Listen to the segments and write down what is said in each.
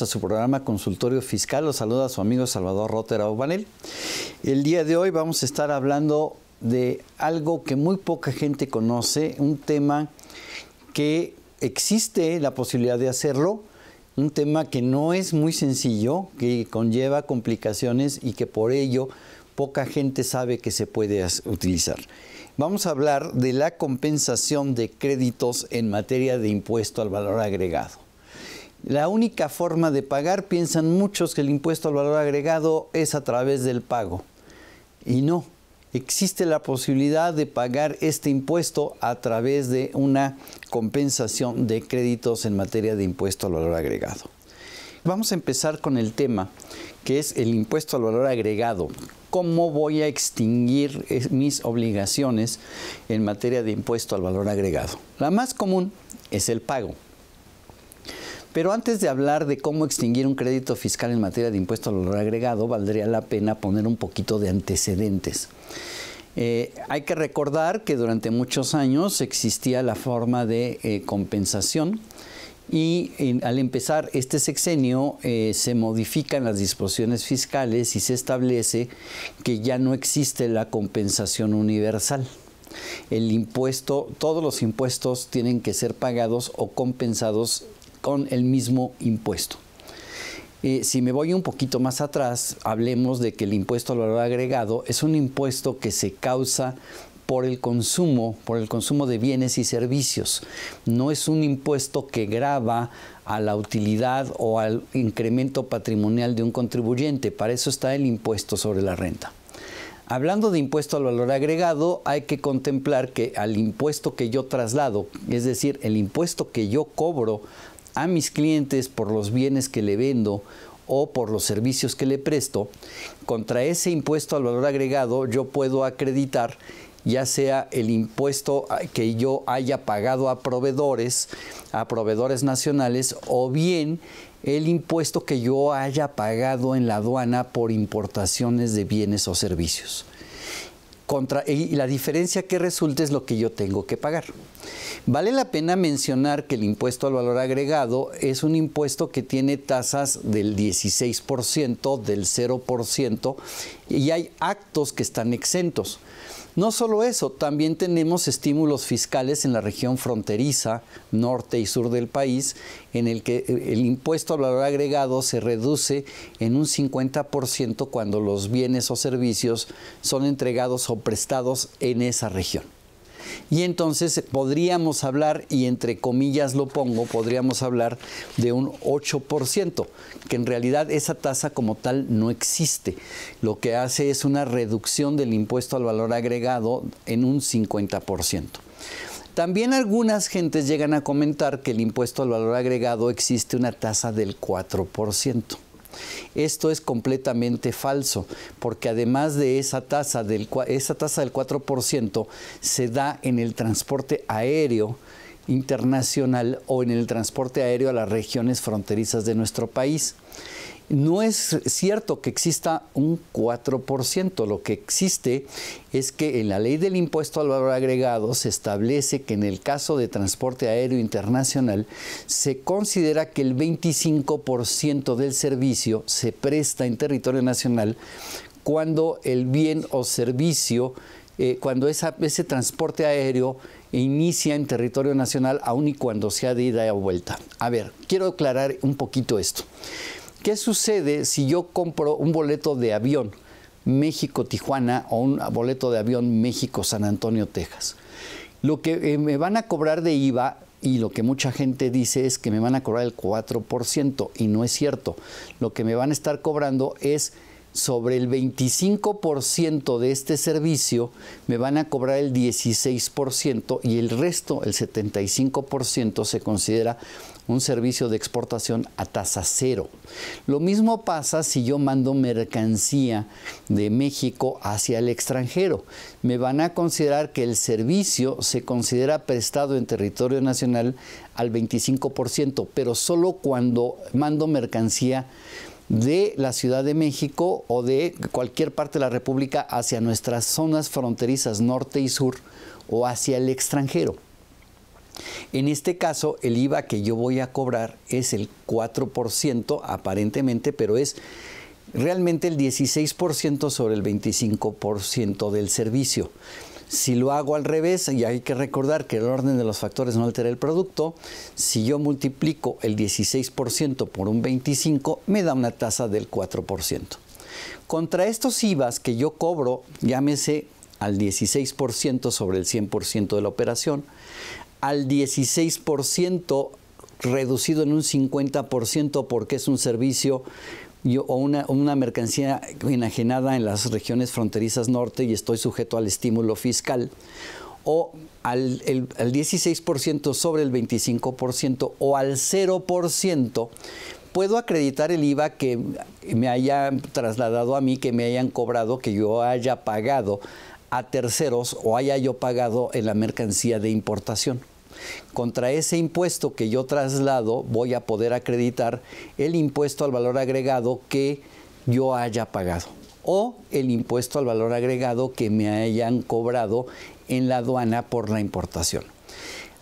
a su programa Consultorio Fiscal. Los saluda su amigo Salvador Rotera Obanel. El día de hoy vamos a estar hablando de algo que muy poca gente conoce, un tema que existe la posibilidad de hacerlo, un tema que no es muy sencillo, que conlleva complicaciones y que por ello poca gente sabe que se puede utilizar. Vamos a hablar de la compensación de créditos en materia de impuesto al valor agregado. La única forma de pagar, piensan muchos que el impuesto al valor agregado es a través del pago. Y no, existe la posibilidad de pagar este impuesto a través de una compensación de créditos en materia de impuesto al valor agregado. Vamos a empezar con el tema que es el impuesto al valor agregado. ¿Cómo voy a extinguir eh, mis obligaciones en materia de impuesto al valor agregado? La más común es el pago. Pero antes de hablar de cómo extinguir un crédito fiscal en materia de impuesto al valor agregado, valdría la pena poner un poquito de antecedentes. Eh, hay que recordar que durante muchos años existía la forma de eh, compensación y al empezar este sexenio eh, se modifican las disposiciones fiscales y se establece que ya no existe la compensación universal. El impuesto, todos los impuestos tienen que ser pagados o compensados con el mismo impuesto. Eh, si me voy un poquito más atrás, hablemos de que el impuesto al valor agregado es un impuesto que se causa por el consumo, por el consumo de bienes y servicios. No es un impuesto que grava a la utilidad o al incremento patrimonial de un contribuyente. Para eso está el impuesto sobre la renta. Hablando de impuesto al valor agregado, hay que contemplar que al impuesto que yo traslado, es decir, el impuesto que yo cobro a mis clientes por los bienes que le vendo o por los servicios que le presto, contra ese impuesto al valor agregado yo puedo acreditar ya sea el impuesto que yo haya pagado a proveedores, a proveedores nacionales, o bien el impuesto que yo haya pagado en la aduana por importaciones de bienes o servicios contra, y la diferencia que resulte es lo que yo tengo que pagar. Vale la pena mencionar que el impuesto al valor agregado es un impuesto que tiene tasas del 16%, del 0%, y hay actos que están exentos. No solo eso, también tenemos estímulos fiscales en la región fronteriza, norte y sur del país, en el que eh, el impuesto al valor agregado se reduce en un 50% cuando los bienes o servicios son entregados o prestados en esa región y entonces podríamos hablar, y entre comillas lo pongo, podríamos hablar de un 8%, que en realidad esa tasa como tal no existe. Lo que hace es una reducción del impuesto al valor agregado en un 50%. También algunas gentes llegan a comentar que el impuesto al valor agregado existe una tasa del 4%. Esto es completamente falso, porque además de esa tasa del, esa tasa del 4% se da en el transporte aéreo internacional o en el transporte aéreo a las regiones fronterizas de nuestro país no es cierto que exista un 4%. Lo que existe es que en la ley del impuesto al valor agregado se establece que en el caso de transporte aéreo internacional se considera que el 25% del servicio se presta en territorio nacional cuando el bien o servicio, eh, cuando ese transporte aéreo inicia en territorio nacional, aun y cuando sea de ida y vuelta. A ver, quiero aclarar un poquito esto. ¿Qué sucede si yo compro un boleto de avión México-Tijuana o un boleto de avión México-San Antonio-Texas? Lo que eh, me van a cobrar de IVA y lo que mucha gente dice es que me van a cobrar el 4% y no es cierto. Lo que me van a estar cobrando es sobre el 25% de este servicio me van a cobrar el 16% y el resto, el 75%, se considera un servicio de exportación a tasa cero. Lo mismo pasa si yo mando mercancía de México hacia el extranjero. Me van a considerar que el servicio se considera prestado en territorio nacional al 25%, pero solo cuando mando mercancía de la Ciudad de México o de cualquier parte de la República hacia nuestras zonas fronterizas norte y sur o hacia el extranjero. En este caso, el IVA que yo voy a cobrar es el 4% aparentemente, pero es realmente el 16% sobre el 25% del servicio. Si lo hago al revés, y hay que recordar que el orden de los factores no altera el producto, si yo multiplico el 16% por un 25%, me da una tasa del 4%. Contra estos IVAs que yo cobro, llámese al 16% sobre el 100% de la operación, al 16% reducido en un 50% porque es un servicio o una, mercancía enajenada en las regiones fronterizas norte y estoy sujeto al estímulo fiscal, o al, 16% sobre el 25% o al 0%, puedo acreditar el IVA que me hayan trasladado a mí, que me hayan cobrado, que yo haya pagado a terceros o haya yo pagado en la mercancía de importación. Contra ese impuesto que yo traslado voy a poder acreditar el impuesto al valor agregado que yo haya pagado o el impuesto al valor agregado que me hayan cobrado en la aduana por la importación.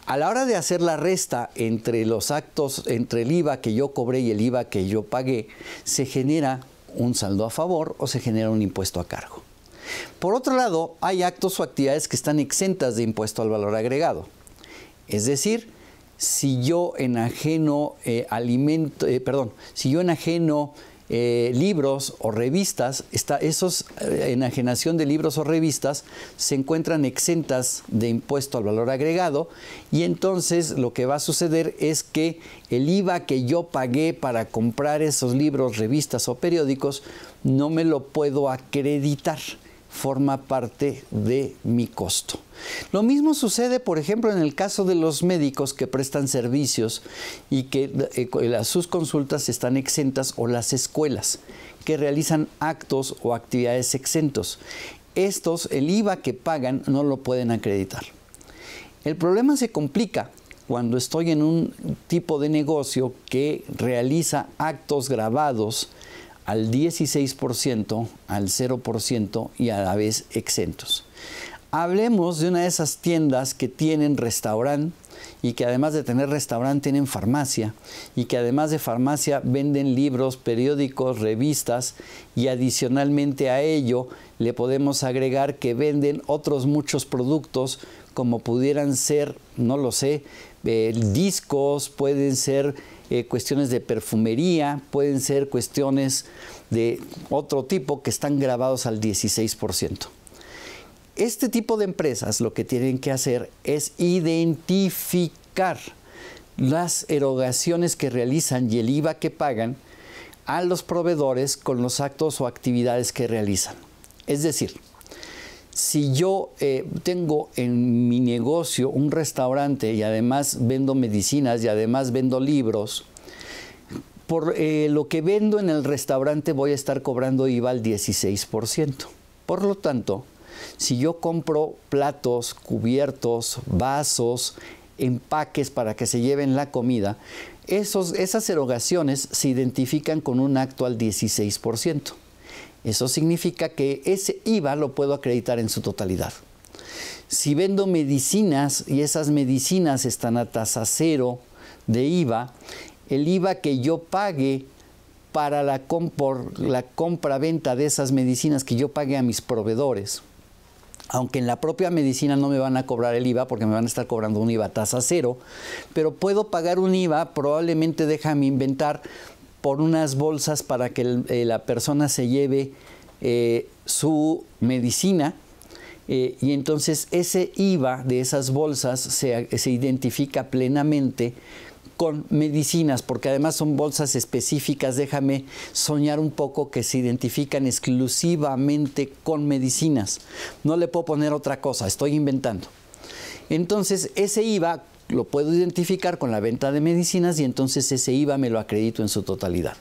A la hora de hacer la resta entre los actos, entre el IVA que yo cobré y el IVA que yo pagué, se genera un saldo a favor o se genera un impuesto a cargo. Por otro lado, hay actos o actividades que están exentas de impuesto al valor agregado. Es decir, si yo enajeno eh, eh, perdón, si yo eh, libros o revistas, está esos enajenación de libros o revistas se encuentran exentas de impuesto al valor agregado y entonces lo que va a suceder es que el IVA que yo pagué para comprar esos libros, revistas o periódicos no me lo puedo acreditar forma parte de mi costo. Lo mismo sucede, por ejemplo, en el caso de los médicos que prestan servicios y que eh, sus consultas están exentas o las escuelas que realizan actos o actividades exentos. Estos, el IVA que pagan, no lo pueden acreditar. El problema se complica cuando estoy en un tipo de negocio que realiza actos grabados al 16%, al 0% y a la vez exentos. Hablemos de una de esas tiendas que tienen restaurante y que además de tener restaurante tienen farmacia y que además de farmacia venden libros, periódicos, revistas y adicionalmente a ello le podemos agregar que venden otros muchos productos como pudieran ser, no lo sé, eh, discos, pueden ser eh, cuestiones de perfumería, pueden ser cuestiones de otro tipo que están grabados al 16%. Este tipo de empresas lo que tienen que hacer es identificar las erogaciones que realizan y el IVA que pagan a los proveedores con los actos o actividades que realizan. Es decir, si yo eh, tengo en mi negocio un restaurante y además vendo medicinas y además vendo libros, por eh, lo que vendo en el restaurante voy a estar cobrando IVA al 16%. Por lo tanto, si yo compro platos, cubiertos, vasos, empaques para que se lleven la comida, esas erogaciones se identifican con un acto al 16%. Eso significa que ese IVA lo puedo acreditar en su totalidad. Si vendo medicinas y esas medicinas están a tasa cero de IVA, el IVA que yo pague para la, compra-venta de esas medicinas que yo pague a mis proveedores, aunque en la propia medicina no me van a cobrar el IVA porque me van a estar cobrando un IVA tasa cero, pero puedo pagar un IVA, probablemente déjame inventar por unas bolsas para que eh, la persona se lleve eh, su medicina. Eh, y entonces ese IVA de esas bolsas se, se, identifica plenamente con medicinas, porque además son bolsas específicas, déjame soñar un poco que se identifican exclusivamente con medicinas. No le puedo poner otra cosa, estoy inventando. Entonces ese IVA lo puedo identificar con la venta de medicinas y entonces ese IVA me lo acredito en su totalidad.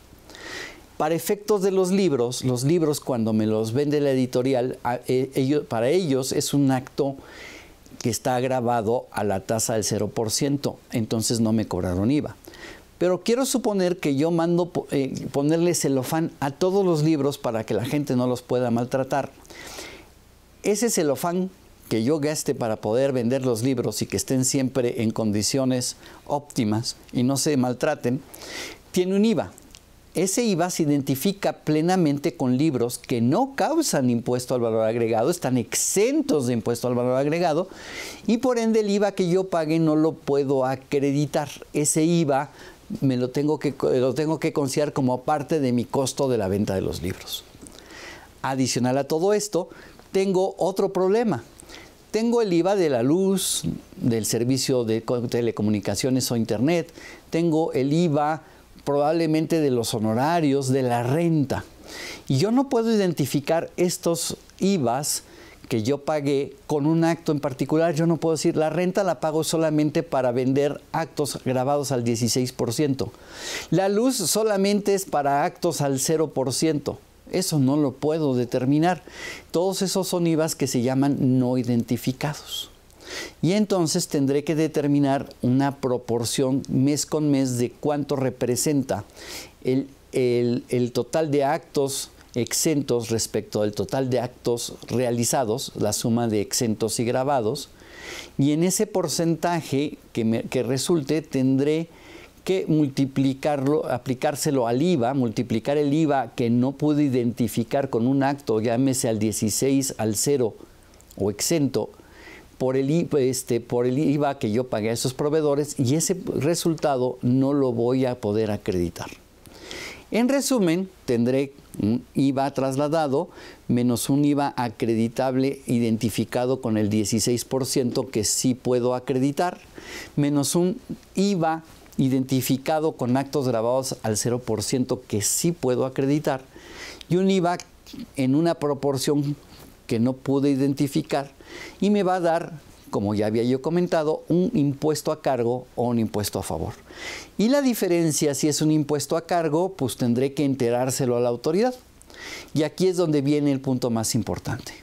Para efectos de los libros, los libros cuando me los vende la editorial, eh, para ellos es un acto que está agravado a la tasa del 0%, entonces no me cobraron IVA. Pero quiero suponer que yo mando eh, ponerle celofán a todos los libros para que la gente no los pueda maltratar. Ese celofán que yo gaste para poder vender los libros y que estén siempre en condiciones óptimas y no se maltraten, tiene un IVA. Ese IVA se identifica plenamente con libros que no causan impuesto al valor agregado, están exentos de impuesto al valor agregado y por ende el IVA que yo pague no lo puedo acreditar. Ese IVA me lo tengo que, lo tengo que considerar como parte de mi costo de la venta de los libros. Adicional a todo esto, tengo otro problema tengo el IVA de la luz, del servicio de telecomunicaciones o internet. Tengo el IVA probablemente de los honorarios, de la renta. Y yo no puedo identificar estos IVAs que yo pagué con un acto en particular. Yo no puedo decir, la renta la pago solamente para vender actos grabados al 16%. La luz solamente es para actos al 0%. Eso no lo puedo determinar. Todos esos son IVAs que se llaman no identificados. Y entonces tendré que determinar una proporción mes con mes de cuánto representa el, total de actos exentos respecto al total de actos realizados, la suma de exentos y grabados, y en ese porcentaje que, resulte tendré que multiplicarlo, aplicárselo al IVA, multiplicar el IVA que no pude identificar con un acto, llámese al 16, al 0 o exento, por el, este, por el IVA que yo pagué a esos proveedores y ese resultado no lo voy a poder acreditar. En resumen, tendré un IVA trasladado menos un IVA acreditable identificado con el 16% que sí puedo acreditar, menos un IVA identificado con actos grabados al 0% que sí puedo acreditar y un IVA en una proporción que no pude identificar y me va a dar, como ya había yo comentado, un impuesto a cargo o un impuesto a favor. Y la diferencia, si es un impuesto a cargo, pues tendré que enterárselo a la autoridad. Y aquí es donde viene el punto más importante.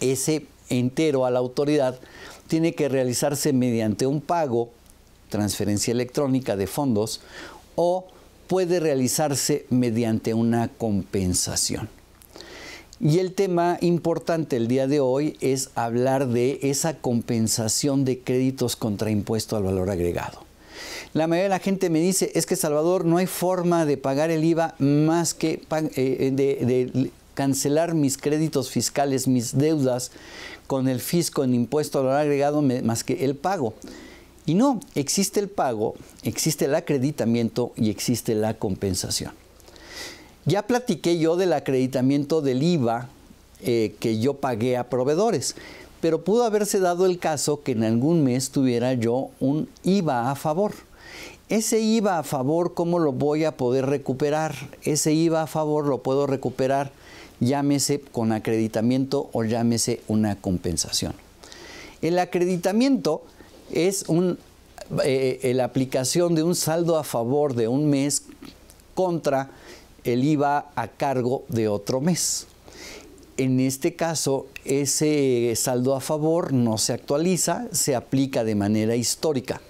Ese entero a la autoridad tiene que realizarse mediante un pago transferencia electrónica de fondos, o puede realizarse mediante una compensación. Y el tema importante el día de hoy es hablar de esa compensación de créditos contra impuesto al valor agregado. La mayoría de la gente me dice, es que Salvador no hay forma de pagar el IVA más que eh, eh, de, de cancelar mis créditos fiscales, mis deudas con el fisco en impuesto al valor agregado, más que el pago. Y no, existe el pago, existe el acreditamiento y existe la compensación. Ya platiqué yo del acreditamiento del IVA eh, que yo pagué a proveedores, pero pudo haberse dado el caso que en algún mes tuviera yo un IVA a favor. Ese IVA a favor, ¿cómo lo voy a poder recuperar? Ese IVA a favor lo puedo recuperar, llámese con acreditamiento o llámese una compensación. El acreditamiento es eh, eh, la aplicación de un saldo a favor de un mes contra el IVA a cargo de otro mes. En este caso, ese saldo a favor no se actualiza, se aplica de manera histórica.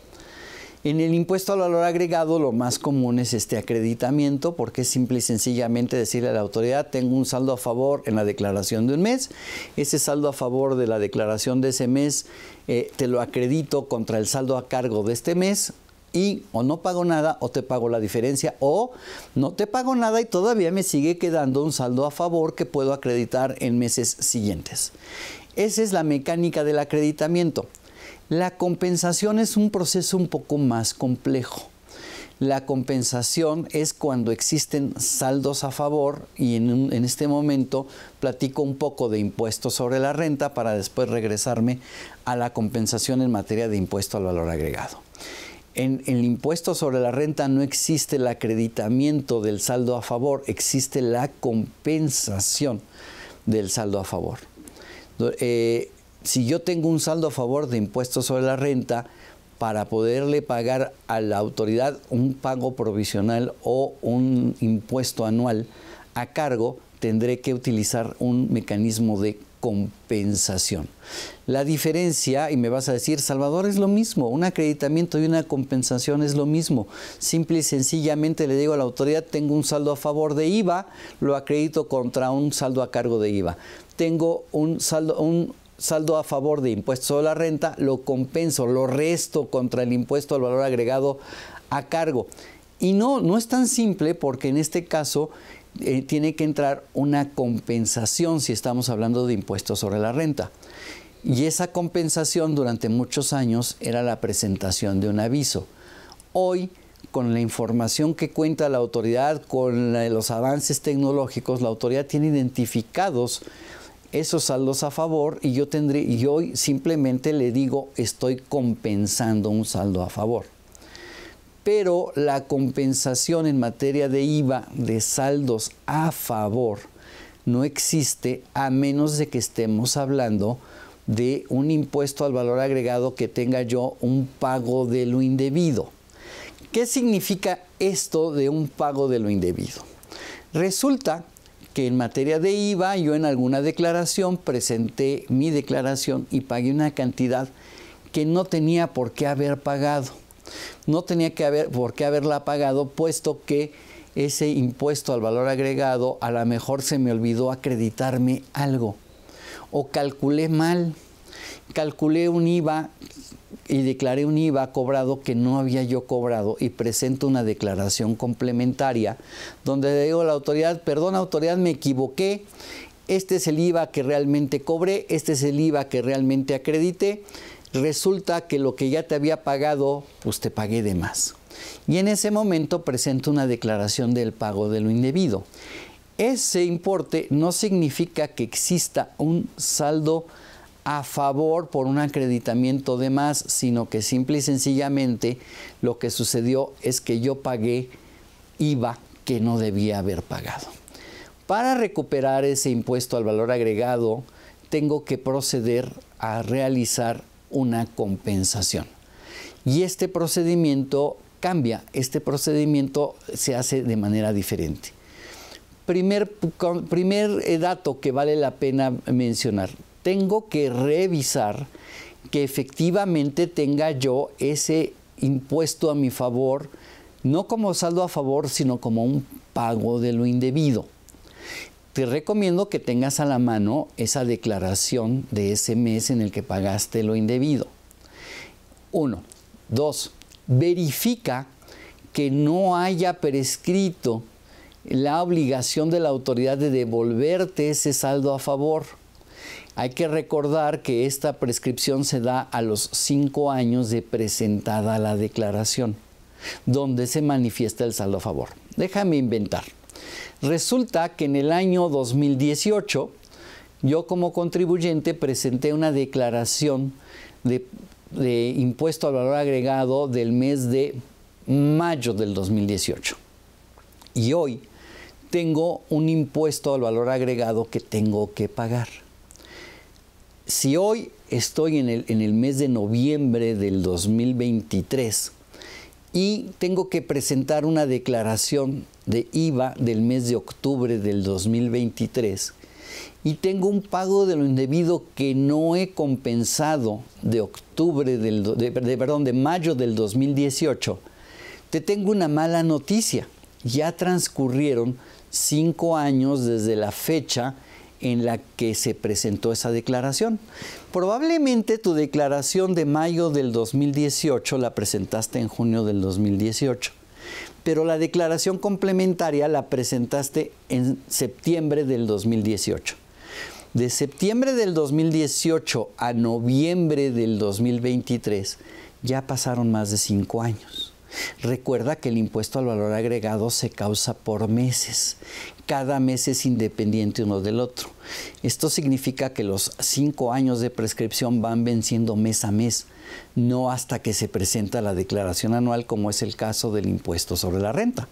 En el impuesto al valor agregado lo más común es este acreditamiento porque es simple y sencillamente decirle a la autoridad tengo un saldo a favor en la declaración de un mes, ese saldo a favor de la declaración de ese mes eh, te lo acredito contra el saldo a cargo de este mes y o no pago nada o te pago la diferencia o no te pago nada y todavía me sigue quedando un saldo a favor que puedo acreditar en meses siguientes. Esa es la mecánica del acreditamiento. La compensación es un proceso un poco más complejo. La compensación es cuando existen saldos a favor y en, este momento platico un poco de impuestos sobre la renta para después regresarme a la compensación en materia de impuesto al valor agregado. En, el impuesto sobre la renta no existe el acreditamiento del saldo a favor, existe la compensación del saldo a favor. Eh, si yo tengo un saldo a favor de impuestos sobre la renta, para poderle pagar a la autoridad un pago provisional o un impuesto anual a cargo, tendré que utilizar un mecanismo de compensación. La diferencia, y me vas a decir, Salvador, es lo mismo, un acreditamiento y una compensación es lo mismo. Simple y sencillamente le digo a la autoridad, tengo un saldo a favor de IVA, lo acredito contra un saldo a cargo de IVA. Tengo un saldo, un saldo a favor de impuestos sobre la renta, lo compenso, lo resto contra el impuesto al valor agregado a cargo. Y no, no es tan simple porque en este caso eh, tiene que entrar una compensación si estamos hablando de impuestos sobre la renta. Y esa compensación durante muchos años era la presentación de un aviso. Hoy, con la información que cuenta la autoridad, con los avances tecnológicos, la autoridad tiene identificados esos saldos a favor y yo tendré y hoy simplemente le digo estoy compensando un saldo a favor. Pero la compensación en materia de IVA de saldos a favor no existe a menos de que estemos hablando de un impuesto al valor agregado que tenga yo un pago de lo indebido. ¿Qué significa esto de un pago de lo indebido? Resulta en materia de IVA yo en alguna declaración presenté mi declaración y pagué una cantidad que no tenía por qué haber pagado. No tenía que haber por qué haberla pagado puesto que ese impuesto al valor agregado a lo mejor se me olvidó acreditarme algo o calculé mal. Calculé un IVA y declaré un IVA cobrado que no había yo cobrado y presento una declaración complementaria donde le digo a la autoridad, perdón autoridad, me equivoqué, este es el IVA que realmente cobré, este es el IVA que realmente acredité, resulta que lo que ya te había pagado, pues te pagué de más. Y en ese momento presento una declaración del pago de lo indebido. Ese importe no significa que exista un saldo a favor por un acreditamiento de más, sino que simple y sencillamente lo que sucedió es que yo pagué IVA que no debía haber pagado. Para recuperar ese impuesto al valor agregado, tengo que proceder a realizar una compensación. Y este procedimiento cambia, este procedimiento se hace de manera diferente. Primer, eh, dato que vale la pena mencionar, tengo que revisar que efectivamente tenga yo ese impuesto a mi favor, no como saldo a favor, sino como un pago de lo indebido. Te recomiendo que tengas a la mano esa declaración de ese mes en el que pagaste lo indebido. Uno. Dos. Verifica que no haya prescrito la obligación de la autoridad de devolverte ese saldo a favor. Hay que recordar que esta prescripción se da a los cinco años de presentada la declaración, donde se manifiesta el saldo a favor. Déjame inventar. Resulta que en el año 2018 yo como contribuyente presenté una declaración de, de, impuesto al valor agregado del mes de mayo del 2018. Y hoy tengo un impuesto al valor agregado que tengo que pagar si hoy estoy en el, mes de noviembre del 2023 y tengo que presentar una declaración de IVA del mes de octubre del 2023, y tengo un pago de lo indebido que no he compensado de octubre de, perdón, de mayo del 2018, te tengo una mala noticia. Ya transcurrieron cinco años desde la fecha en la que se presentó esa declaración. Probablemente tu declaración de mayo del 2018 la presentaste en junio del 2018, pero la declaración complementaria la presentaste en septiembre del 2018. De septiembre del 2018 a noviembre del 2023 ya pasaron más de cinco años. Recuerda que el impuesto al valor agregado se causa por meses cada mes es independiente uno del otro. Esto significa que los cinco años de prescripción van venciendo mes a mes, no hasta que se presenta la declaración anual como es el caso del impuesto sobre la renta.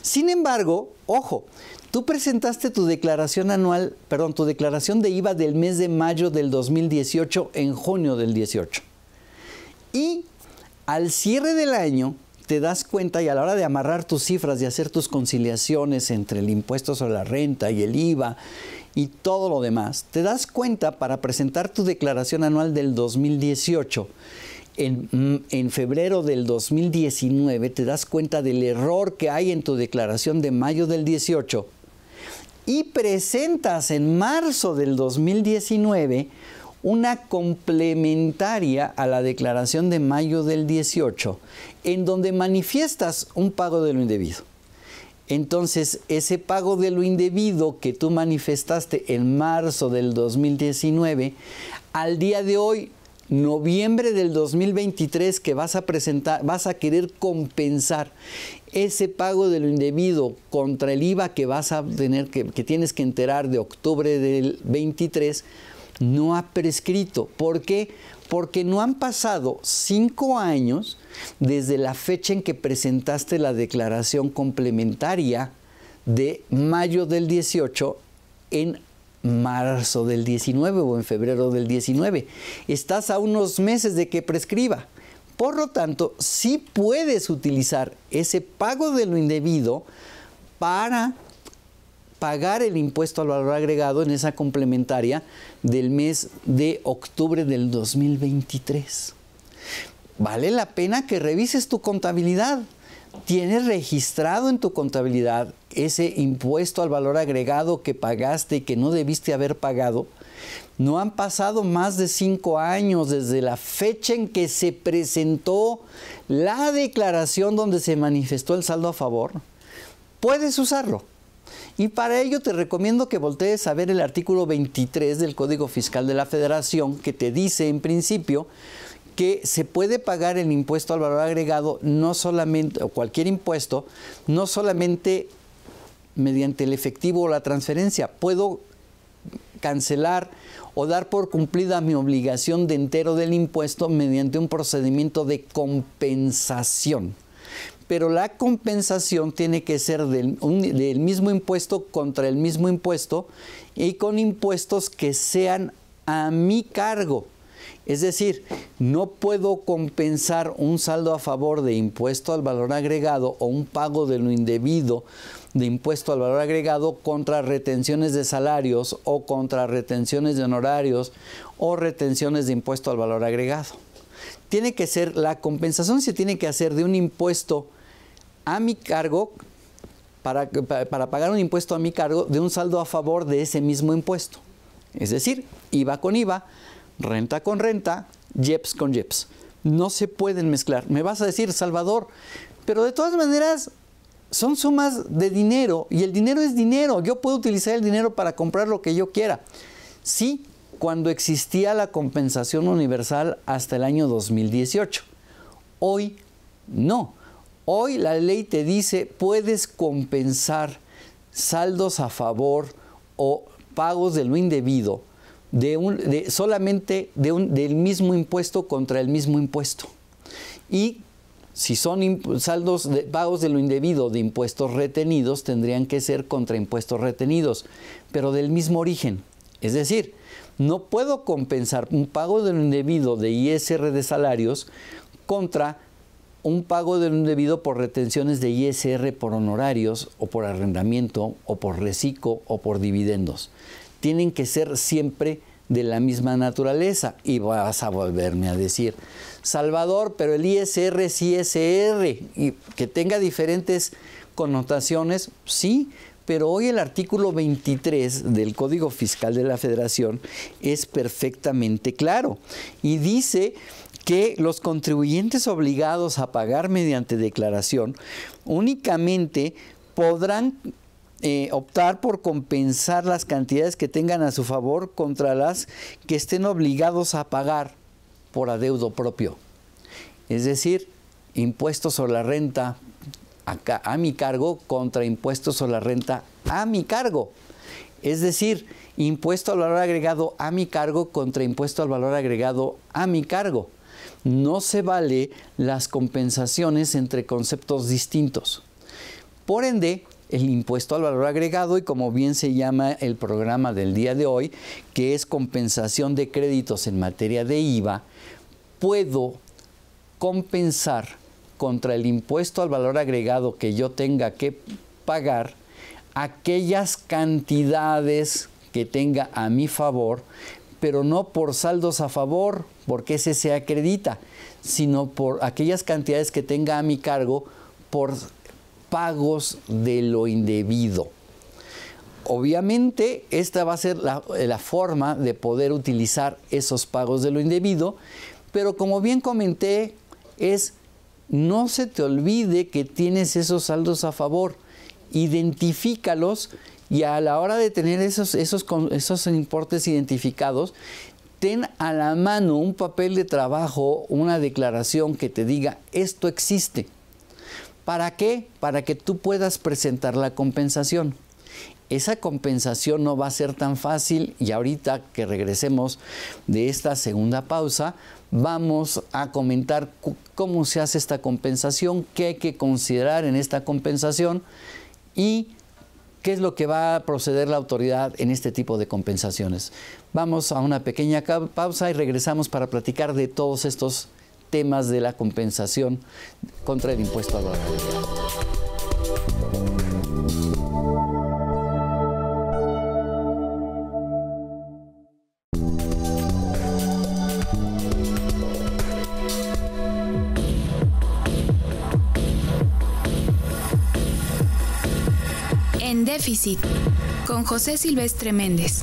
Sin embargo, ojo, tú presentaste tu declaración anual, perdón, tu declaración de IVA del mes de mayo del 2018 en junio del 18. Y al cierre del año, te das cuenta y a la hora de amarrar tus cifras, de hacer tus conciliaciones entre el impuesto sobre la renta y el IVA y todo lo demás, te das cuenta para presentar tu declaración anual del 2018. En, mm, en, febrero del 2019 te das cuenta del error que hay en tu declaración de mayo del 18 y presentas en marzo del 2019 una complementaria a la declaración de mayo del 18, en donde manifiestas un pago de lo indebido. Entonces, ese pago de lo indebido que tú manifestaste en marzo del 2019, al día de hoy, noviembre del 2023, que vas a presentar, vas a querer compensar ese pago de lo indebido contra el IVA que vas a tener que, que tienes que enterar de octubre del 23, no ha prescrito. ¿Por qué? Porque no han pasado cinco años desde la fecha en que presentaste la declaración complementaria de mayo del 18 en marzo del 19 o en febrero del 19. Estás a unos meses de que prescriba. Por lo tanto, sí puedes utilizar ese pago de lo indebido para pagar el impuesto al valor agregado en esa complementaria del mes de octubre del 2023. Vale la pena que revises tu contabilidad. ¿Tienes registrado en tu contabilidad ese impuesto al valor agregado que pagaste que no debiste haber pagado? No han pasado más de cinco años desde la fecha en que se presentó la declaración donde se manifestó el saldo a favor. Puedes usarlo. Y para ello te recomiendo que voltees a ver el artículo 23 del Código Fiscal de la Federación que te dice en principio que se puede pagar el impuesto al valor agregado no solamente o cualquier impuesto no solamente mediante el efectivo o la transferencia, puedo cancelar o dar por cumplida mi obligación de entero del impuesto mediante un procedimiento de compensación pero la compensación tiene que ser del, mismo impuesto contra el mismo impuesto y con impuestos que sean a mi cargo. Es decir, no puedo compensar un saldo a favor de impuesto al valor agregado o un pago de lo indebido de impuesto al valor agregado contra retenciones de salarios o contra retenciones de honorarios o retenciones de impuesto al valor agregado tiene que ser, la compensación se tiene que hacer de un impuesto a mi cargo para, pagar un impuesto a mi cargo de un saldo a favor de ese mismo impuesto. Es decir, IVA con IVA, renta con renta, JEPS con JEPS. No se pueden mezclar. Me vas a decir, Salvador, pero de todas maneras son sumas de dinero y el dinero es dinero. Yo puedo utilizar el dinero para comprar lo que yo quiera. Sí, cuando existía la compensación universal hasta el año 2018. Hoy no. Hoy la ley te dice, puedes compensar saldos a favor o pagos de lo indebido solamente de del mismo impuesto contra el mismo impuesto. Y si son saldos de, pagos de lo indebido de impuestos retenidos, tendrían que ser contra impuestos retenidos, pero del mismo origen. Es decir, no puedo compensar un pago de lo indebido de ISR de salarios contra un pago de un debido por retenciones de ISR por honorarios o por arrendamiento o por reciclo o por dividendos. Tienen que ser siempre de la misma naturaleza. Y vas a volverme a decir, Salvador, pero el ISR es ISR. Y que tenga diferentes connotaciones, sí, pero hoy el artículo 23 del Código Fiscal de la Federación es perfectamente claro y dice que los contribuyentes obligados a pagar mediante declaración únicamente podrán eh, optar por compensar las cantidades que tengan a su favor contra las que estén obligados a pagar por adeudo propio. Es decir, impuestos sobre la renta a, a mi cargo contra impuestos sobre la renta a mi cargo. Es decir, impuesto al valor agregado a mi cargo contra impuesto al valor agregado a mi cargo no se vale las compensaciones entre conceptos distintos. Por ende, el impuesto al valor agregado y como bien se llama el programa del día de hoy, que es compensación de créditos en materia de IVA, puedo compensar contra el impuesto al valor agregado que yo tenga que pagar aquellas cantidades que tenga a mi favor pero no por saldos a favor, porque ese se acredita, sino por aquellas cantidades que tenga a mi cargo por pagos de lo indebido. Obviamente, esta va a ser la, forma de poder utilizar esos pagos de lo indebido, pero como bien comenté, es no se te olvide que tienes esos saldos a favor, identifícalos y a la hora de tener esos, esos, esos importes identificados, ten a la mano un papel de trabajo, una declaración que te diga, esto existe. ¿Para qué? Para que tú puedas presentar la compensación. Esa compensación no va a ser tan fácil y ahorita que regresemos de esta segunda pausa, vamos a comentar cómo se hace esta compensación, qué hay que considerar en esta compensación y ¿Qué es lo que va a proceder la autoridad en este tipo de compensaciones? Vamos a una pequeña pausa y regresamos para platicar de todos estos temas de la compensación contra el impuesto a la renta. Déficit con José Silvestre Méndez.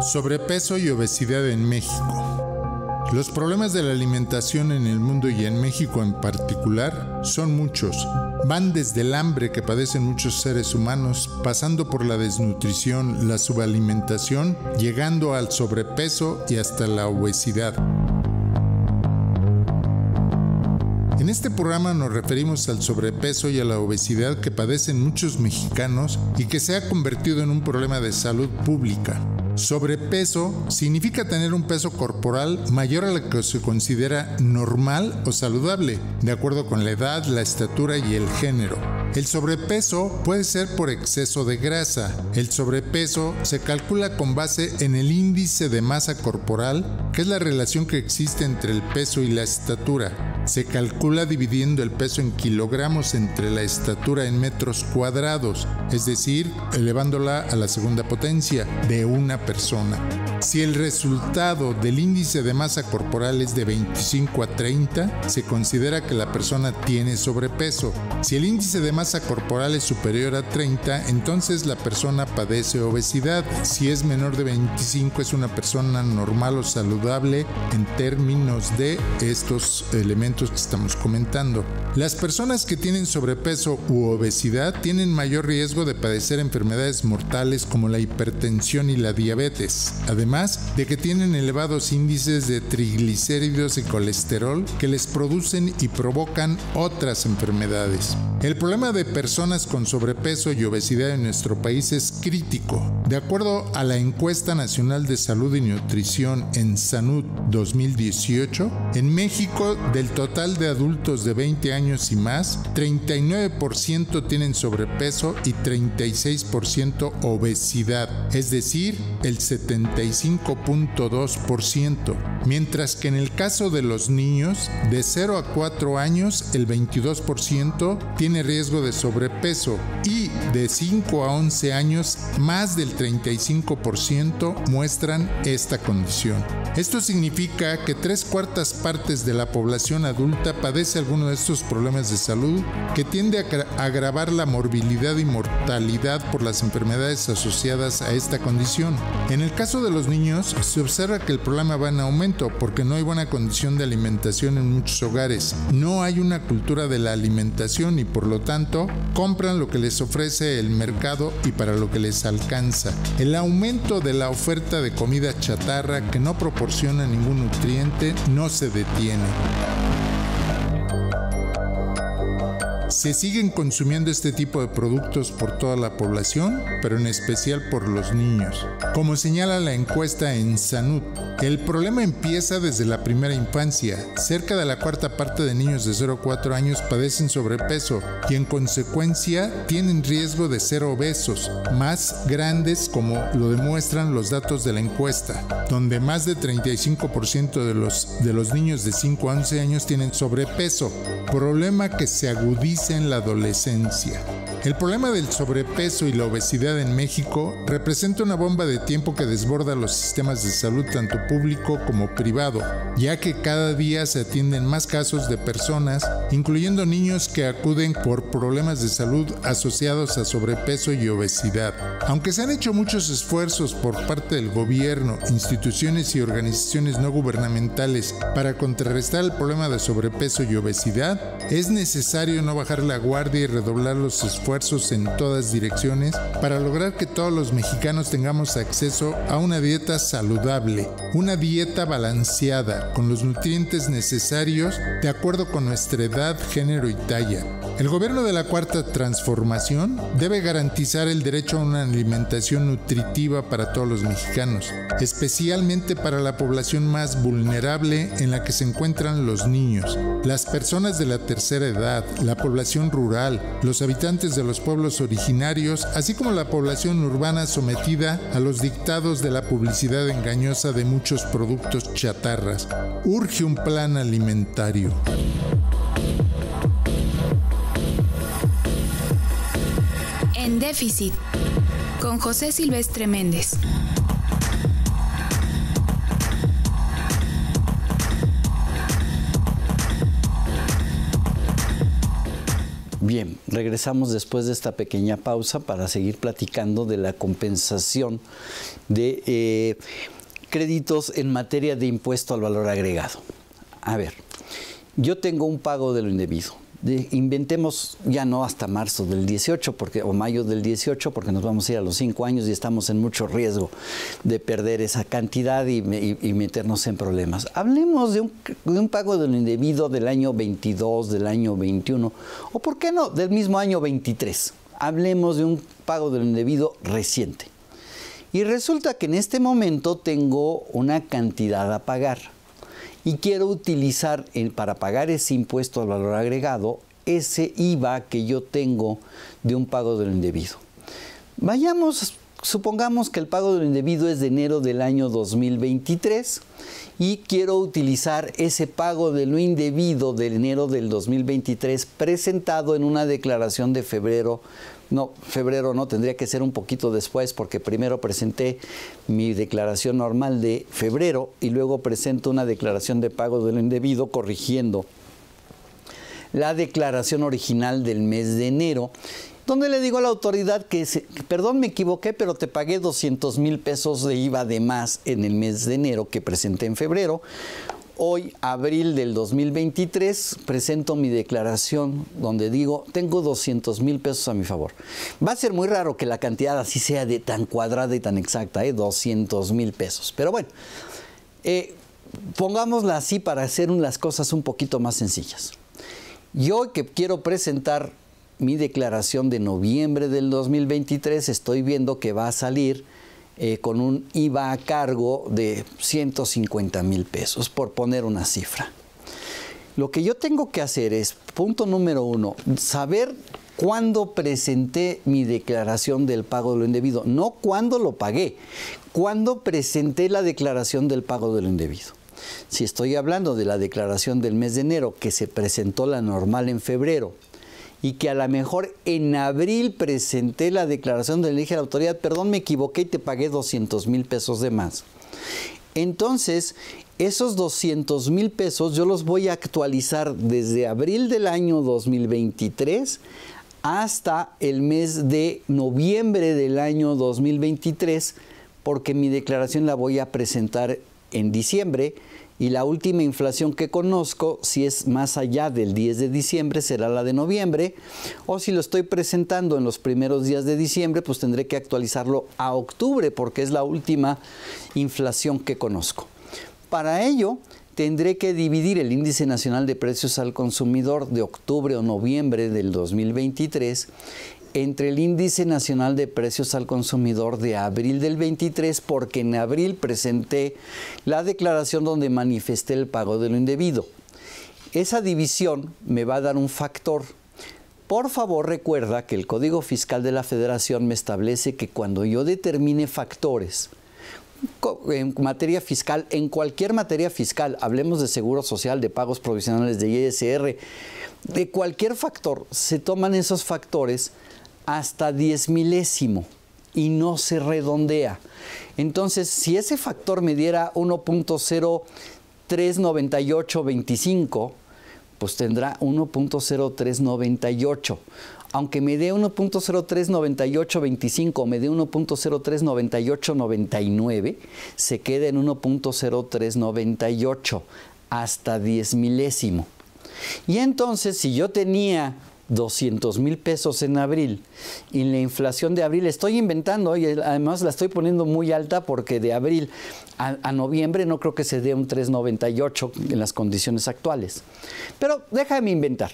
Sobrepeso y obesidad en México. Los problemas de la alimentación en el mundo y en México en particular son muchos. Van desde el hambre que padecen muchos seres humanos, pasando por la desnutrición, la subalimentación, llegando al sobrepeso y hasta la obesidad. En este programa nos referimos al sobrepeso y a la obesidad que padecen muchos mexicanos y que se ha convertido en un problema de salud pública. Sobrepeso significa tener un peso corporal mayor a lo que se considera normal o saludable, de acuerdo con la edad, la estatura y el género. El sobrepeso puede ser por exceso de grasa. El sobrepeso se calcula con base en el índice de masa corporal, que es la relación que existe entre el peso y la estatura se calcula dividiendo el peso en kilogramos entre la estatura en metros cuadrados, es decir, elevándola a la segunda potencia de una persona. Si el resultado del índice de masa corporal es de 25 a 30, se considera que la persona tiene sobrepeso. Si el índice de masa corporal es superior a 30, entonces la persona padece obesidad. Si es menor de 25, es una persona normal o saludable en términos de estos elementos que estamos comentando. Las personas que tienen sobrepeso u obesidad tienen mayor riesgo de padecer enfermedades mortales como la hipertensión y la diabetes. Además, más de que tienen elevados índices de triglicéridos y colesterol que les producen y provocan otras enfermedades. El problema de personas con sobrepeso y obesidad en nuestro país es crítico. De acuerdo a la encuesta nacional de salud y nutrición en Sanud 2018, en México del total de adultos de 20 años y más, 39% tienen sobrepeso y 36% obesidad, es decir, el 75% 5.2%, mientras que en el caso de los niños de 0 a 4 años el 22% tiene riesgo de sobrepeso y de 5 a 11 años más del 35% muestran esta condición. Esto significa que tres cuartas partes de la población adulta padece alguno de estos problemas de salud que tiende a agravar la morbilidad y mortalidad por las enfermedades asociadas a esta condición. En el caso de los niños, se observa que el problema va en aumento porque no hay buena condición de alimentación en muchos hogares. No hay una cultura de la alimentación y por lo tanto compran lo que les ofrece el mercado y para lo que les alcanza. El aumento de la oferta de comida chatarra que no proporciona ningún nutriente no se detiene. Se siguen consumiendo este tipo de productos por toda la población, pero en especial por los niños. Como señala la encuesta en Sanud, el problema empieza desde la primera infancia. Cerca de la cuarta parte de niños de 0 a 4 años padecen sobrepeso y en consecuencia tienen riesgo de ser obesos, más grandes como lo demuestran los datos de la encuesta, donde más de 35% de los, de los niños de 5 a 11 años tienen sobrepeso, problema que se agudiza en la adolescencia. El problema del sobrepeso y la obesidad en México representa una bomba de tiempo que desborda los sistemas de salud tanto público como privado, ya que cada día se atienden más casos de personas, incluyendo niños que acuden por problemas de salud asociados a sobrepeso y obesidad. Aunque se han hecho muchos esfuerzos por parte del gobierno, instituciones y organizaciones no gubernamentales para contrarrestar el problema de sobrepeso y obesidad, es necesario no bajar la guardia y redoblar los esfuerzos en todas direcciones para lograr que todos los mexicanos tengamos acceso a una dieta saludable, una dieta balanceada, con los nutrientes necesarios de acuerdo con nuestra edad, género y talla. El gobierno de la cuarta transformación debe garantizar el derecho a una alimentación nutritiva para todos los mexicanos, especialmente para la población más vulnerable en la que se encuentran los niños, las personas de la tercera edad, la población rural, los habitantes de los pueblos originarios, así como la población urbana sometida a los dictados de la publicidad engañosa de muchos productos chatarras. Urge un plan alimentario. En déficit, con José Silvestre Méndez. Bien, regresamos después de esta pequeña pausa para seguir platicando de la compensación de eh, créditos en materia de impuesto al valor agregado. A ver, yo tengo un pago de lo indebido inventemos ya no hasta marzo del 18 porque, o mayo del 18 porque nos vamos a ir a los 5 años y estamos en mucho riesgo de perder esa cantidad y, meternos en problemas. Hablemos de un, de un pago del indebido del año 22, del año 21 o, ¿por qué no?, del mismo año 23. Hablemos de un pago del indebido reciente. Y resulta que en este momento tengo una cantidad a pagar y quiero utilizar eh, para pagar ese impuesto al valor agregado ese IVA que yo tengo de un pago de lo indebido. Vayamos, supongamos que el pago de lo indebido es de enero del año 2023 y quiero utilizar ese pago de lo indebido de enero del 2023 presentado en una declaración de febrero no, febrero no, tendría que ser un poquito después porque primero presenté mi declaración normal de febrero y luego presento una declaración de pago del indebido corrigiendo la declaración original del mes de enero, donde le digo a la autoridad que, perdón, me equivoqué, pero te pagué 200 mil pesos de IVA de más en el mes de enero que presenté en febrero. Hoy, abril del 2023, presento mi declaración donde digo, tengo 200 mil pesos a mi favor. Va a ser muy raro que la cantidad así sea de tan cuadrada y tan exacta, ¿eh? 200 mil pesos. Pero bueno, eh, pongámosla así para hacer las cosas un poquito más sencillas. Yo que quiero presentar mi declaración de noviembre del 2023, estoy viendo que va a salir eh, con un IVA a cargo de 150 mil pesos, por poner una cifra. Lo que yo tengo que hacer es, punto número uno, saber cuándo presenté mi declaración del pago de lo indebido, no cuándo lo pagué, cuándo presenté la declaración del pago de lo indebido. Si estoy hablando de la declaración del mes de enero que se presentó la normal en febrero y que a lo mejor en abril presenté la declaración de eje de autoridad, perdón, me equivoqué y te pagué 200 mil pesos de más. Entonces, esos 200 mil pesos yo los voy a actualizar desde abril del año 2023 hasta el mes de noviembre del año 2023 porque mi declaración la voy a presentar en diciembre y la última inflación que conozco, si es más allá del 10 de diciembre, será la de noviembre, o si lo estoy presentando en los primeros días de diciembre, pues tendré que actualizarlo a octubre, porque es la última inflación que conozco. Para ello, tendré que dividir el índice nacional de precios al consumidor de octubre o noviembre del 2023 entre el índice nacional de precios al consumidor de abril del 23 porque en abril presenté la declaración donde manifesté el pago de lo indebido. Esa división me va a dar un factor. Por favor recuerda que el Código Fiscal de la Federación me establece que cuando yo determine factores, en materia fiscal, en cualquier materia fiscal, hablemos de seguro social, de pagos provisionales, de ISR, de cualquier factor, se toman esos factores hasta diez milésimo y no se redondea. Entonces, si ese factor me diera 1.039825, pues tendrá 1.0398 aunque me dé 1.039825 me dé 1.039899, se queda en 1.0398 hasta 10 milésimo. Y entonces, si yo tenía 200 mil pesos en abril y la inflación de abril, estoy inventando y además la estoy poniendo muy alta porque de abril a, a noviembre no creo que se dé un 3,98 en las condiciones actuales. Pero déjame inventar.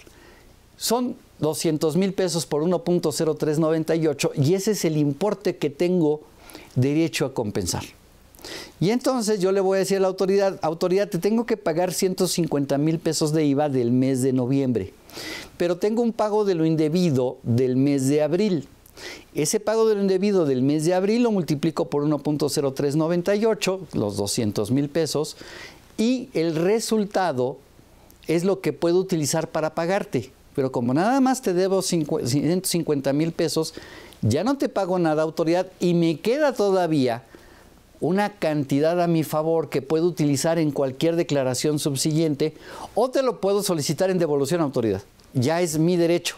Son 200 mil pesos por 1.0398 y ese es el importe que tengo derecho a compensar. Y entonces yo le voy a decir a la autoridad, autoridad, te tengo que pagar 150 mil pesos de IVA del mes de noviembre, pero tengo un pago de lo indebido del mes de abril. Ese pago de lo indebido del mes de abril lo multiplico por 1.0398, los 200 mil pesos, y el resultado es lo que puedo utilizar para pagarte pero como nada más te debo 150 mil pesos, ya no te pago nada autoridad y me queda todavía una cantidad a mi favor que puedo utilizar en cualquier declaración subsiguiente o te lo puedo solicitar en devolución autoridad. Ya es mi derecho.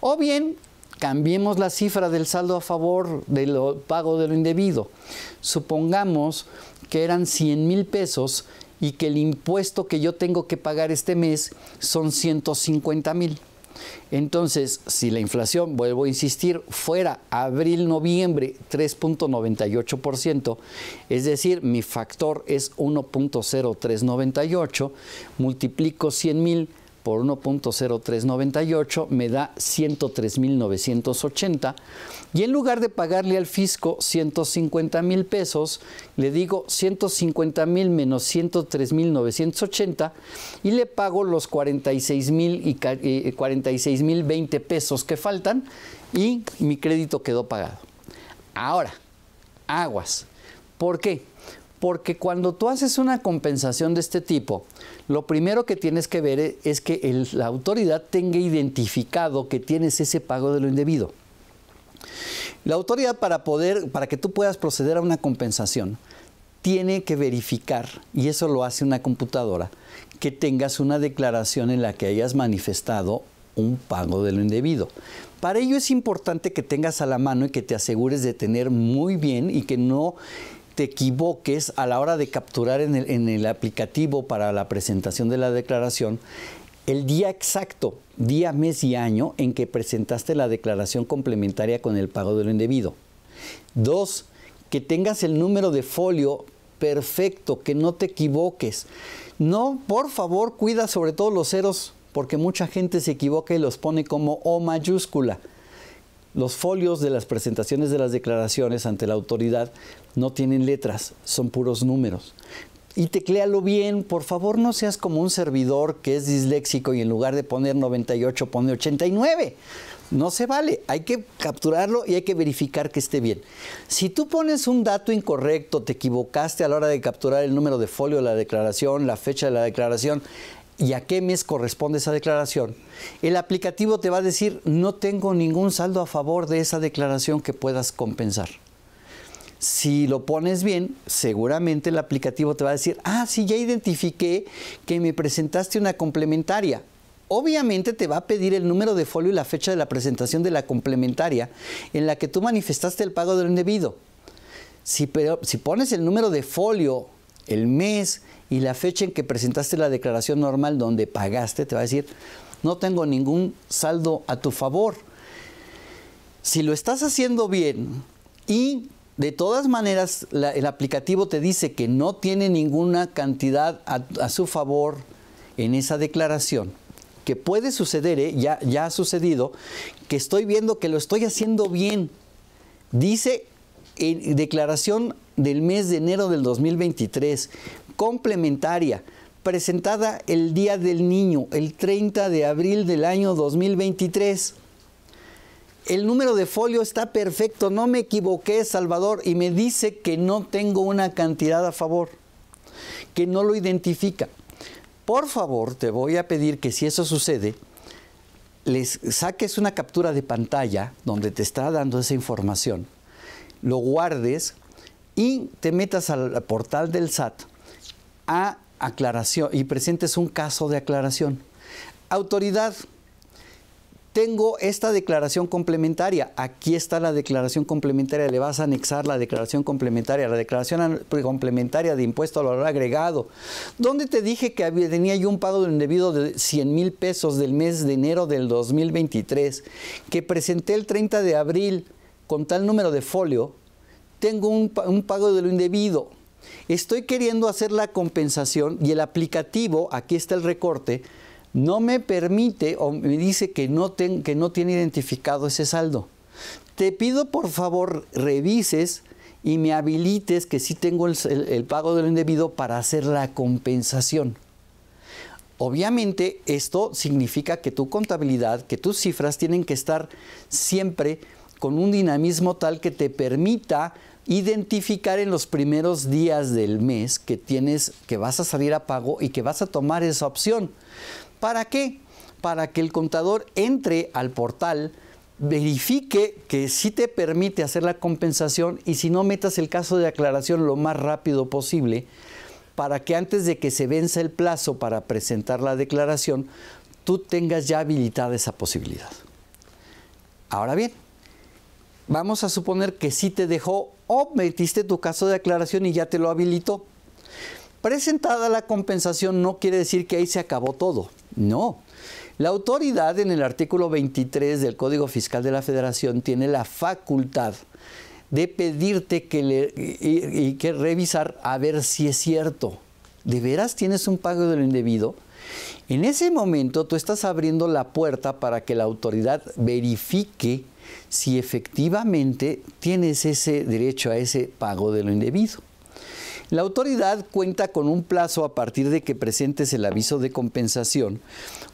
O bien, cambiemos la cifra del saldo a favor del pago de lo indebido. Supongamos que eran 100 mil pesos y que el impuesto que yo tengo que pagar este mes son 150 mil. Entonces, si la inflación, vuelvo a insistir, fuera abril-noviembre 3.98%, es decir, mi factor es 1.0398, multiplico 100 mil por 1.0398 me da 103.980 y en lugar de pagarle al fisco 150 mil pesos, le digo 150 mil menos 103.980 y le pago los 46 mil y 46 eh, eh, mil pesos que faltan y mi crédito quedó pagado. Ahora, aguas. ¿Por qué? Porque cuando tú haces una compensación de este tipo, lo primero que tienes que ver e, es que la autoridad tenga identificado que tienes ese pago de lo indebido. La autoridad para poder, para que tú puedas proceder a una compensación, tiene que verificar, y eso lo hace una computadora, que tengas una declaración en la que hayas manifestado un pago de lo indebido. Para ello es importante que tengas a la mano y que te asegures de tener muy bien y que no te equivoques a la hora de capturar en el, aplicativo para la presentación de la declaración el día exacto, día, mes y año en que presentaste la declaración complementaria con el pago de lo indebido. Dos, que tengas el número de folio perfecto, que no te equivoques. No, por favor, cuida sobre todo los ceros, porque mucha gente se equivoca y los pone como O mayúscula. Los folios de las presentaciones de las declaraciones ante la autoridad no tienen letras, son puros números. Y teclealo bien, por favor no seas como un servidor que es disléxico y en lugar de poner 98 pone 89. No se vale, hay que capturarlo y hay que verificar que esté bien. Si tú pones un dato incorrecto, te equivocaste a la hora de capturar el número de folio de la declaración, la fecha de la declaración, y a qué mes corresponde esa declaración, el aplicativo te va a decir no tengo ningún saldo a favor de esa declaración que puedas compensar. Si lo pones bien, seguramente el aplicativo te va a decir, ah, sí, ya identifiqué que me presentaste una complementaria. Obviamente te va a pedir el número de folio y la fecha de la presentación de la complementaria en la que tú manifestaste el pago del indebido. Si, si pones el número de folio, el mes, y la fecha en que presentaste la declaración normal donde pagaste, te va a decir, no tengo ningún saldo a tu favor. Si lo estás haciendo bien y de todas maneras el aplicativo te dice que no tiene ninguna cantidad a, su favor en esa declaración, que puede suceder, ¿eh? ya, ya ha sucedido, que estoy viendo que lo estoy haciendo bien. Dice en eh, declaración del mes de enero del 2023, complementaria presentada el Día del Niño, el 30 de abril del año 2023. El número de folio está perfecto, no me equivoqué, Salvador, y me dice que no tengo una cantidad a favor, que no lo identifica. Por favor, te voy a pedir que si eso sucede, les saques una captura de pantalla donde te está dando esa información, lo guardes y te metas al portal del SAT a aclaración y presentes un caso de aclaración. Autoridad, tengo esta declaración complementaria. Aquí está la declaración complementaria. Le vas a anexar la declaración complementaria, la declaración complementaria de impuesto al valor agregado. ¿Dónde te dije que tenía yo un pago de lo indebido de 100 mil pesos del mes de enero del 2023 que presenté el 30 de abril con tal número de folio? Tengo un pago de lo indebido Estoy queriendo hacer la compensación y el aplicativo, aquí está el recorte, no me permite o me dice que no, que no tiene identificado ese saldo. Te pido por favor revises y me habilites que sí tengo el pago del indebido para hacer la compensación. Obviamente esto significa que tu contabilidad, que tus cifras tienen que estar siempre con un dinamismo tal que te permita identificar en los primeros días del mes que tienes que vas a salir a pago y que vas a tomar esa opción. ¿Para qué? Para que el contador entre al portal, verifique que sí te permite hacer la compensación y si no metas el caso de aclaración lo más rápido posible para que antes de que se venza el plazo para presentar la declaración, tú tengas ya habilitada esa posibilidad. Ahora bien, Vamos a suponer que sí te dejó o metiste tu caso de aclaración y ya te lo habilitó. Presentada la compensación no quiere decir que ahí se acabó todo. No. La autoridad en el artículo 23 del Código Fiscal de la Federación tiene la facultad de pedirte que le, que revisar a ver si es cierto. ¿De veras tienes un pago de lo indebido? En ese momento tú estás abriendo la puerta para que la autoridad verifique si efectivamente tienes ese derecho a ese pago de lo indebido. La autoridad cuenta con un plazo a partir de que presentes el aviso de compensación,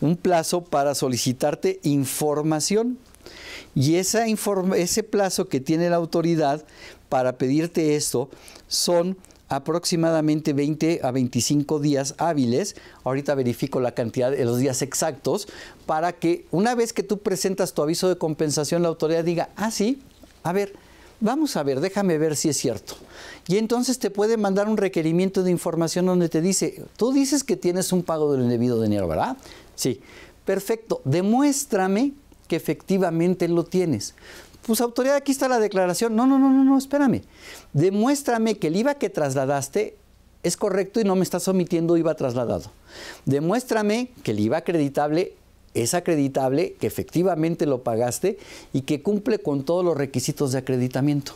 un plazo para solicitarte información. Y esa ese plazo que tiene la autoridad para pedirte esto son aproximadamente 20 a 25 días hábiles. Ahorita verifico la cantidad de los días exactos para que una vez que tú presentas tu aviso de compensación, la autoridad diga, ah, sí, a ver, vamos a ver, déjame ver si es cierto. Y entonces te puede mandar un requerimiento de información donde te dice, tú dices que tienes un pago del debido dinero, ¿verdad? Sí, perfecto, demuéstrame que efectivamente lo tienes pues autoridad, aquí está la declaración. No, no, no, no, no, espérame. Demuéstrame que el IVA que trasladaste es correcto y no me estás omitiendo IVA trasladado. Demuéstrame que el IVA acreditable es acreditable, que efectivamente lo pagaste y que cumple con todos los requisitos de acreditamiento.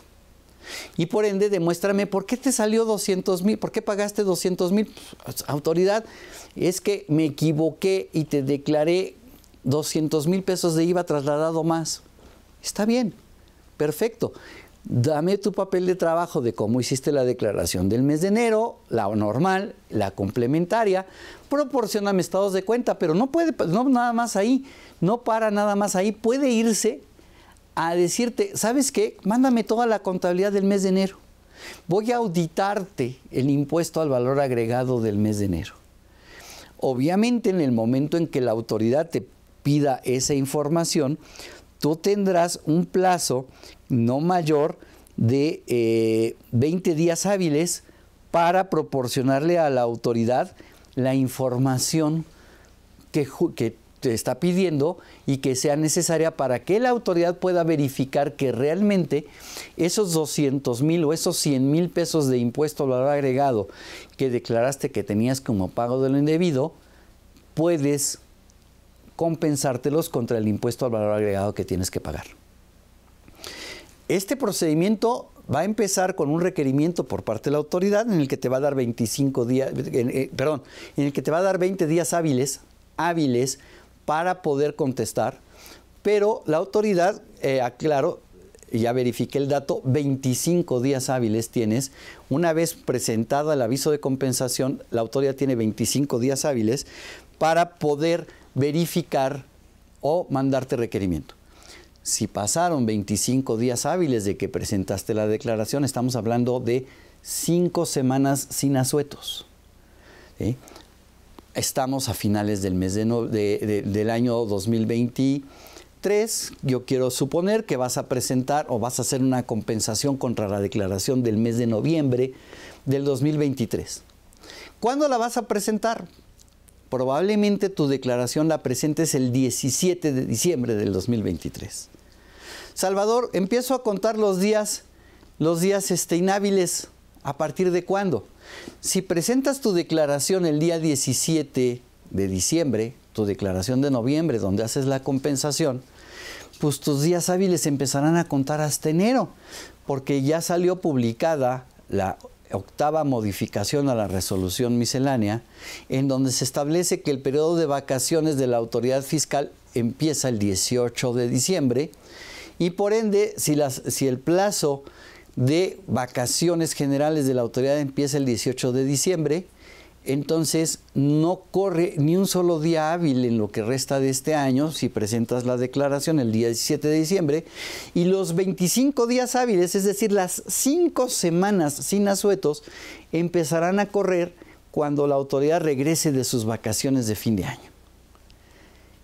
Y por ende, demuéstrame por qué te salió 200 mil, por qué pagaste 200 mil. Pues, autoridad, es que me equivoqué y te declaré 200 mil pesos de IVA trasladado más. Está bien, perfecto. Dame tu papel de trabajo de cómo hiciste la declaración del mes de enero, la normal, la complementaria, proporcioname estados de cuenta, pero no puede, no nada más ahí, no para nada más ahí, puede irse a decirte, ¿sabes qué? Mándame toda la contabilidad del mes de enero. Voy a auditarte el impuesto al valor agregado del mes de enero. Obviamente en el momento en que la autoridad te pida esa información, tú tendrás un plazo no mayor de 20 eh, días hábiles para proporcionarle a la autoridad la información que, te está pidiendo y que sea necesaria para que la autoridad pueda verificar que realmente esos 200 mil o esos 100 mil pesos de impuesto valor agregado que declaraste que tenías como pago de lo indebido, puedes compensártelos contra el impuesto al valor agregado que tienes que pagar. Este procedimiento va a empezar con un requerimiento por parte de la autoridad en el que te va a dar 25 días, eh, perdón, en el que te va a dar 20 días hábiles, hábiles para poder contestar, pero la autoridad, eh, aclaro, ya verifiqué el dato, 25 días hábiles tienes. Una vez presentada el aviso de compensación, la autoridad tiene 25 días hábiles para poder verificar o mandarte requerimiento. Si pasaron 25 días hábiles de que presentaste la declaración, estamos hablando de 5 semanas sin asuetos. Estamos a finales del mes de del año 2023. Yo quiero suponer que vas a presentar o vas a hacer una compensación contra la declaración del mes de noviembre del 2023. ¿Cuándo la vas a presentar? probablemente tu declaración la presentes el 17 de diciembre del 2023. Salvador, empiezo a contar los días, los días este, inhábiles. ¿A partir de cuándo? Si presentas tu declaración el día 17 de diciembre, tu declaración de noviembre, donde haces la compensación, pues tus días hábiles empezarán a contar hasta enero, porque ya salió publicada la octava modificación a la resolución miscelánea, en donde se establece que el periodo de vacaciones de la autoridad fiscal empieza el 18 de diciembre y por ende, si, el plazo de vacaciones generales de la autoridad empieza el 18 de diciembre, entonces no corre ni un solo día hábil en lo que resta de este año si presentas la declaración el día 17 de diciembre y los 25 días hábiles, es decir, las 5 semanas sin asuetos, empezarán a correr cuando la autoridad regrese de sus vacaciones de fin de año.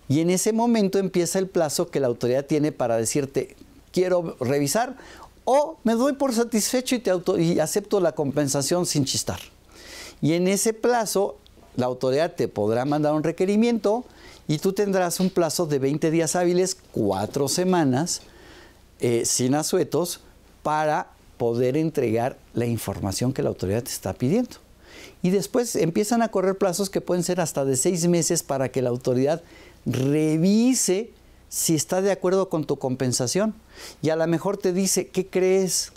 Y en ese momento empieza el plazo que la autoridad tiene para decirte, quiero revisar o me doy por satisfecho y, te y acepto la compensación sin chistar y en ese plazo la autoridad te podrá mandar un requerimiento y tú tendrás un plazo de 20 días hábiles, cuatro semanas, eh, sin asuetos, para poder entregar la información que la autoridad te está pidiendo. Y después empiezan a correr plazos que pueden ser hasta de seis meses para que la autoridad revise si está de acuerdo con tu compensación. Y a lo mejor te dice, ¿qué crees?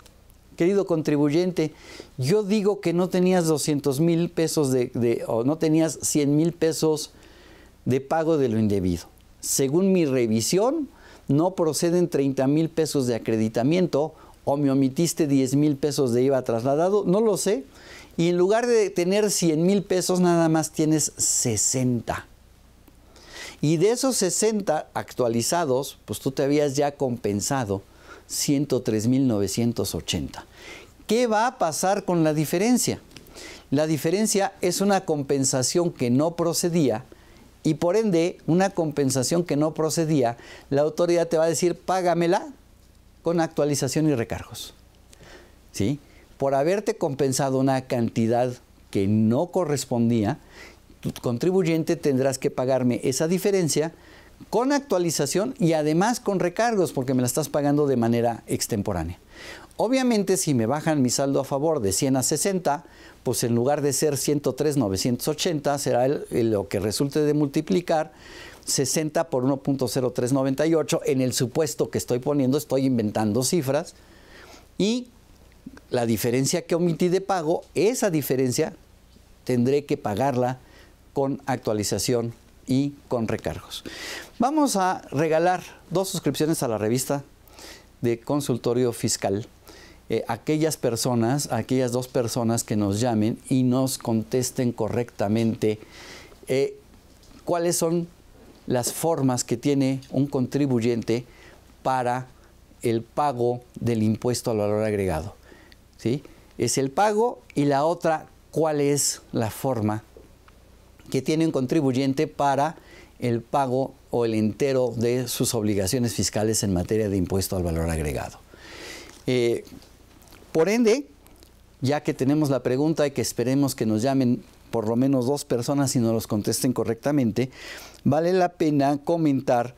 querido contribuyente, yo digo que no tenías 200 mil pesos de, o no tenías 100 mil pesos de pago de lo indebido. Según mi revisión, no proceden 30 mil pesos de acreditamiento o me omitiste 10 mil pesos de IVA trasladado, no lo sé. Y en lugar de tener 100 mil pesos, nada más tienes 60. Y de esos 60 actualizados, pues tú te habías ya compensado 103.980. ¿Qué va a pasar con la diferencia? La diferencia es una compensación que no procedía y por ende una compensación que no procedía, la autoridad te va a decir págamela con actualización y recargos. ¿Sí? Por haberte compensado una cantidad que no correspondía, tu contribuyente tendrás que pagarme esa diferencia con actualización y además con recargos porque me la estás pagando de manera extemporánea. Obviamente si me bajan mi saldo a favor de 100 a 60, pues en lugar de ser 103,980, será lo que resulte de multiplicar 60 por 1.0398. En el supuesto que estoy poniendo estoy inventando cifras y la diferencia que omití de pago, esa diferencia tendré que pagarla con actualización y con recargos. Vamos a regalar dos suscripciones a la revista de consultorio fiscal. Eh, aquellas personas, aquellas dos personas que nos llamen y nos contesten correctamente eh, cuáles son las formas que tiene un contribuyente para el pago del impuesto al valor agregado. ¿sí? Es el pago y la otra, cuál es la forma que tiene un contribuyente para el pago o el entero de sus obligaciones fiscales en materia de impuesto al valor agregado. Eh, por ende, ya que tenemos la pregunta y que esperemos que nos llamen por lo menos dos personas y nos los contesten correctamente, vale la pena comentar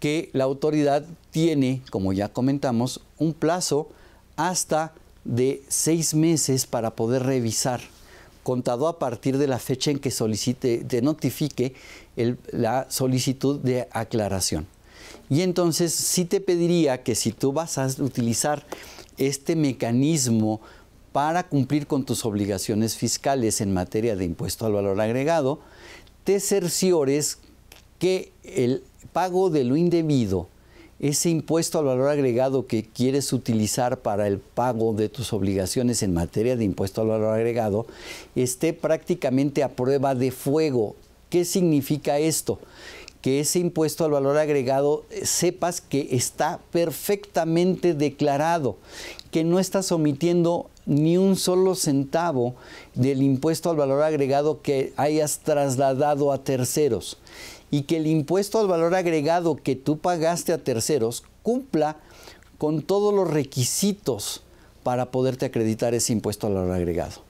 que la autoridad tiene, como ya comentamos, un plazo hasta de seis meses para poder revisar contado a partir de la fecha en que solicite, te notifique la solicitud de aclaración. Y entonces sí te pediría que si tú vas a utilizar este mecanismo para cumplir con tus obligaciones fiscales en materia de impuesto al valor agregado, te cerciores que el pago de lo indebido ese impuesto al valor agregado que quieres utilizar para el pago de tus obligaciones en materia de impuesto al valor agregado esté prácticamente a prueba de fuego. ¿Qué significa esto? Que ese impuesto al valor agregado eh, sepas que está perfectamente declarado, que no estás omitiendo ni un solo centavo del impuesto al valor agregado que hayas trasladado a terceros y que el impuesto al valor agregado que tú pagaste a terceros cumpla con todos los requisitos para poderte acreditar ese impuesto al valor agregado.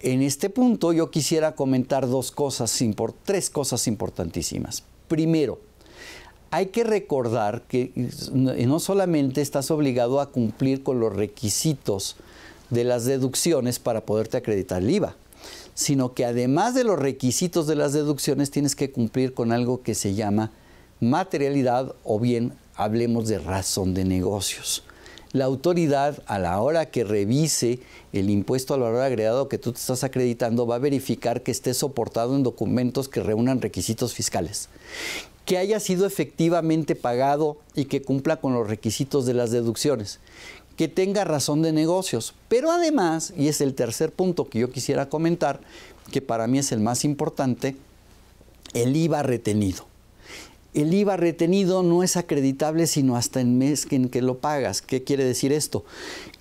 En este punto yo quisiera comentar dos cosas, tres cosas importantísimas. Primero, hay que recordar que no solamente estás obligado a cumplir con los requisitos de las deducciones para poderte acreditar el IVA, sino que además de los requisitos de las deducciones tienes que cumplir con algo que se llama materialidad o bien hablemos de razón de negocios. La autoridad a la hora que revise el impuesto al valor agregado que tú te estás acreditando va a verificar que esté soportado en documentos que reúnan requisitos fiscales, que haya sido efectivamente pagado y que cumpla con los requisitos de las deducciones, que tenga razón de negocios. Pero además, y es el tercer punto que yo quisiera comentar, que para mí es el más importante, el IVA retenido. El IVA retenido no es acreditable sino hasta el mes en que lo pagas. ¿Qué quiere decir esto?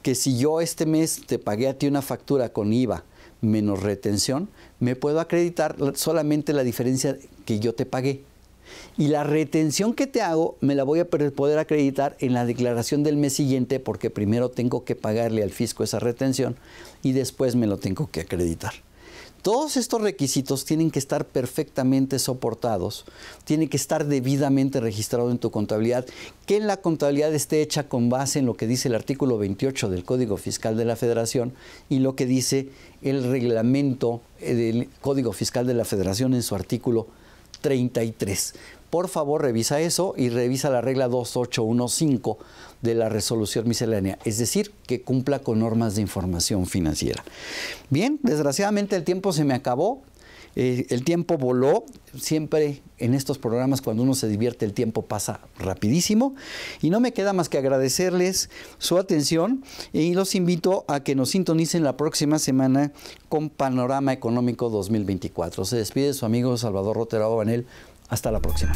Que si yo este mes te pagué a ti una factura con IVA menos retención, me puedo acreditar solamente la diferencia que yo te pagué y la retención que te hago me la voy a poder acreditar en la declaración del mes siguiente porque primero tengo que pagarle al fisco esa retención y después me lo tengo que acreditar. Todos estos requisitos tienen que estar perfectamente soportados, tienen que estar debidamente registrado en tu contabilidad, que la contabilidad esté hecha con base en lo que dice el artículo 28 del Código Fiscal de la Federación y lo que dice el reglamento eh, del Código Fiscal de la Federación en su artículo 33. Por favor, revisa eso y revisa la regla 2815 de la resolución miscelánea, es decir, que cumpla con normas de información financiera. Bien, desgraciadamente el tiempo se me acabó. Eh, el tiempo voló, siempre en estos programas cuando uno se divierte el tiempo pasa rapidísimo y no me queda más que agradecerles su atención y los invito a que nos sintonicen la próxima semana con Panorama Económico 2024. Se despide su amigo Salvador Roterado Banel. Hasta la próxima.